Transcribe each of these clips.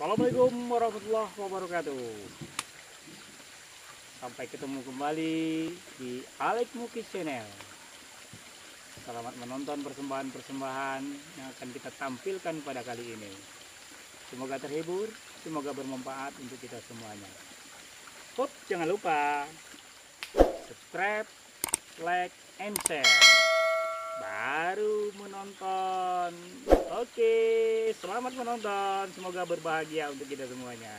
Assalamualaikum warahmatullahi wabarakatuh. Sampai ketemu kembali di Alek Mukis Channel. Selamat menonton persembahan-persembahan yang akan kita tampilkan pada kali ini. Semoga terhibur, semoga bermanfaat untuk kita semuanya. Hop, jangan lupa subscribe, like, and share baru menonton. Oke, selamat menonton. Semoga berbahagia untuk kita semuanya.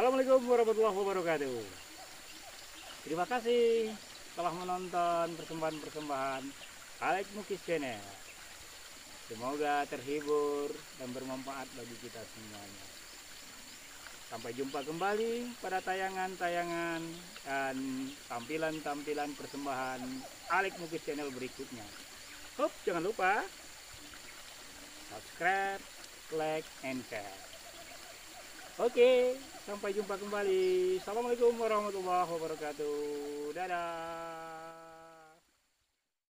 Assalamualaikum warahmatullahi wabarakatuh. Terima kasih telah menonton persembahan-persembahan Alex Mukis Channel. Semoga terhibur dan bermanfaat bagi kita semuanya. Sampai jumpa kembali pada tayangan-tayangan dan tampilan-tampilan persembahan Alex Mukis Channel berikutnya. Hop, jangan lupa subscribe, like, and share. Oke. Okay. Sampai jumpa kembali. Assalamualaikum warahmatullahi wabarakatuh. Dadah.